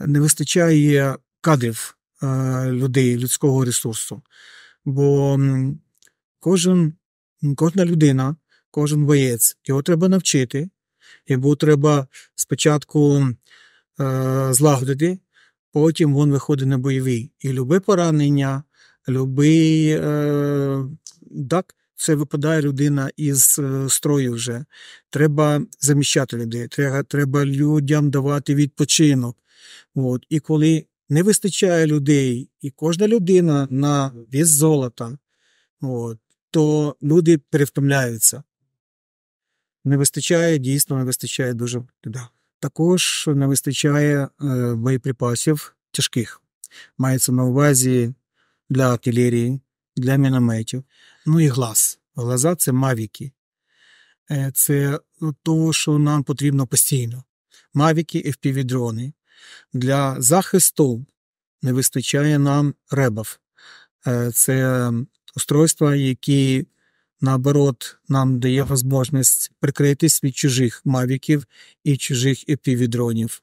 не вистачає кадрів е, людей, людського ресурсу. Бо кожен, кожна людина, кожен боєць, його треба навчити, його треба спочатку е, злагодити, потім він виходить на бойовий. І любе поранення, любий е, так, це випадає людина із строю вже. Треба заміщати людей, треба людям давати відпочинок. От, І коли не вистачає людей, і кожна людина на віз золота, от, то люди перевтомляються. Не вистачає, дійсно, не вистачає дуже. Да. Також не вистачає е, боєприпасів тяжких. Мається на увазі для артилерії, для мінометів, ну і глаз. Глаза це мавіки. Е, це то, що нам потрібно постійно. Мавіки, і впівдрони. Для захисту не вистачає нам ребів. Е, це устройство, які, наоборот, нам дає можливість прикритись від чужих мавіків і чужих епівідронів.